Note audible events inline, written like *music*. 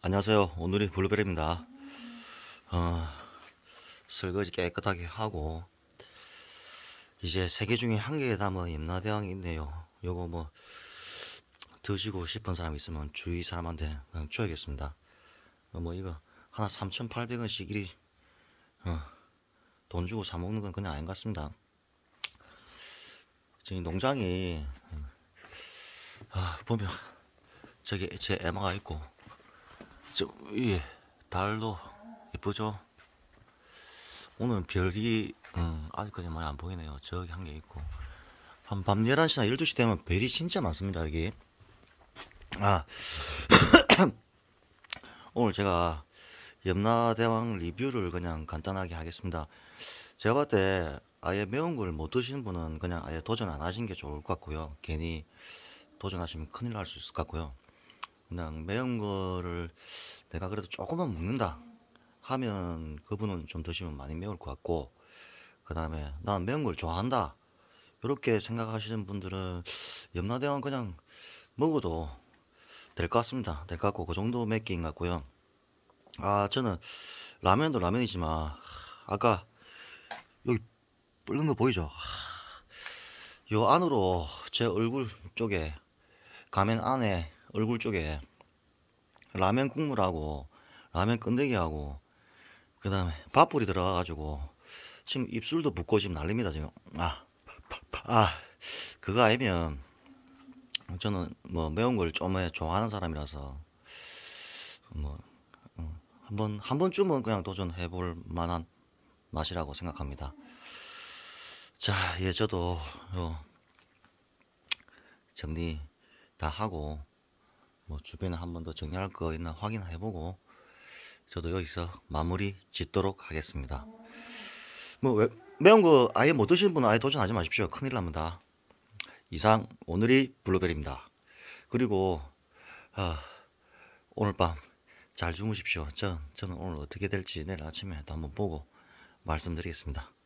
안녕하세요 오늘이 블루베리입니다 어, 설거지 깨끗하게 하고 이제 세 개 중에 한 개에 담은 뭐 임나대왕이 있네요 요거 뭐 드시고 싶은 사람 있으면 주위 사람한테 그냥 줘야겠습니다 어, 뭐 이거 하나 3,800원씩 이리 어, 돈 주고 사 먹는 건 그냥 아닌 것 같습니다 지금 농장이 어, 아, 보면 저기 제 애마가 있고 직접 예, 달도 예쁘죠? 오늘 별이 음, 아직까지 많이 안 보이네요. 저기 한 개 있고 한밤 11시나 12시 되면 별이 진짜 많습니다. 여기 아 *coughs* 오늘 제가 염라대왕 리뷰를 그냥 간단하게 하겠습니다. 제가 봤을 때 아예 매운 걸 못 드시는 분은 그냥 아예 도전 안 하신 게 좋을 것 같고요. 괜히 도전하시면 큰일 날 수 있을 것 같고요. 그냥 매운 거를 내가 그래도 조금만 먹는다 하면 그분은 좀 드시면 많이 매울 것 같고 그 다음에 난 매운 걸 좋아한다 이렇게 생각하시는 분들은 염라대왕 그냥 먹어도 될 것 같습니다 될 것 같고 그 정도 맵기인 것 같고요 아 저는 라면도 라면이지만 아까 여기 붉은 거 보이죠 요 안으로 제 얼굴 쪽에 가면 안에 얼굴 쪽에 라면 국물하고 라면 끈데기하고 그 다음에 밥풀이 들어가가지고 지금 입술도 붓고 지금 날립니다 지금 아, 아 그거 아니면 저는 뭐 매운 걸좀 좋아하는 사람이라서 뭐 어, 한번 한 번쯤은 그냥 도전해 볼 만한 맛이라고 생각합니다. 자, 예 저도 어, 정리 다 하고 뭐 주변에 한 번 더 정리할 거 있나 확인해 보고 저도 여기서 마무리 짓도록 하겠습니다 뭐 왜, 매운 거 아예 못 드시는 분은 아예 도전하지 마십시오 큰일 납니다 이상 오늘이 블루베리입니다 그리고 아, 오늘 밤 잘 주무십시오 저, 저는 오늘 어떻게 될지 내일 아침에 또 한번 보고 말씀드리겠습니다